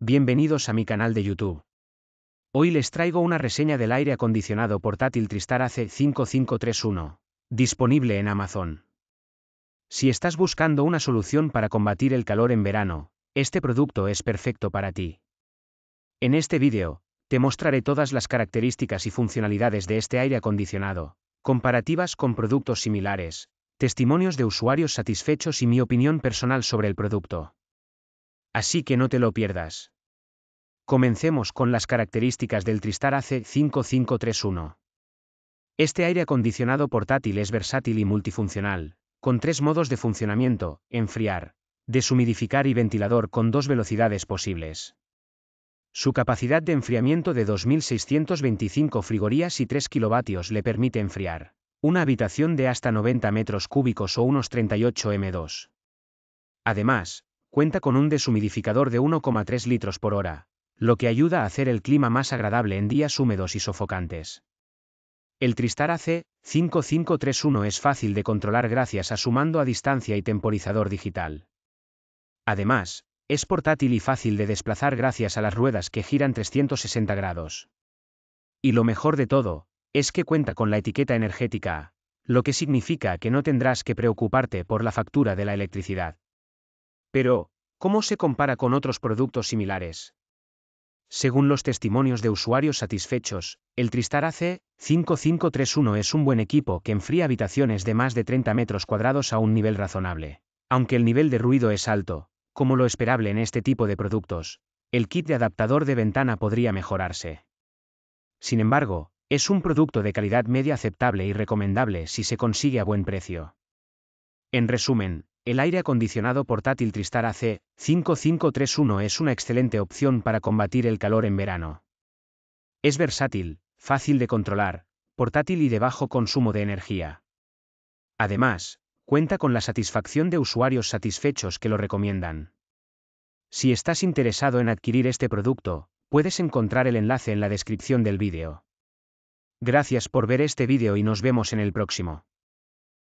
Bienvenidos a mi canal de YouTube. Hoy les traigo una reseña del aire acondicionado portátil Tristar AC 5531, disponible en Amazon. Si estás buscando una solución para combatir el calor en verano, este producto es perfecto para ti. En este vídeo, te mostraré todas las características y funcionalidades de este aire acondicionado, comparativas con productos similares, testimonios de usuarios satisfechos y mi opinión personal sobre el producto. Así que no te lo pierdas. Comencemos con las características del Tristar AC5531. Este aire acondicionado portátil es versátil y multifuncional, con tres modos de funcionamiento, enfriar, deshumidificar y ventilador con dos velocidades posibles. Su capacidad de enfriamiento de 2.625 frigorías y 3 kilovatios le permite enfriar una habitación de hasta 90 metros cúbicos o unos 38 m2. Además, cuenta con un deshumidificador de 1,3 litros por hora, lo que ayuda a hacer el clima más agradable en días húmedos y sofocantes. El Tristar AC 5531 es fácil de controlar gracias a su mando a distancia y temporizador digital. Además, es portátil y fácil de desplazar gracias a las ruedas que giran 360 grados. Y lo mejor de todo, es que cuenta con la etiqueta energética, lo que significa que no tendrás que preocuparte por la factura de la electricidad. Pero, ¿cómo se compara con otros productos similares? Según los testimonios de usuarios satisfechos, el Tristar AC 5531 es un buen equipo que enfría habitaciones de más de 30 metros cuadrados a un nivel razonable. Aunque el nivel de ruido es alto, como lo esperable en este tipo de productos, el kit de adaptador de ventana podría mejorarse. Sin embargo, es un producto de calidad media aceptable y recomendable si se consigue a buen precio. En resumen, el aire acondicionado portátil Tristar AC 5531 es una excelente opción para combatir el calor en verano. Es versátil, fácil de controlar, portátil y de bajo consumo de energía. Además, cuenta con la satisfacción de usuarios satisfechos que lo recomiendan. Si estás interesado en adquirir este producto, puedes encontrar el enlace en la descripción del vídeo. Gracias por ver este vídeo y nos vemos en el próximo.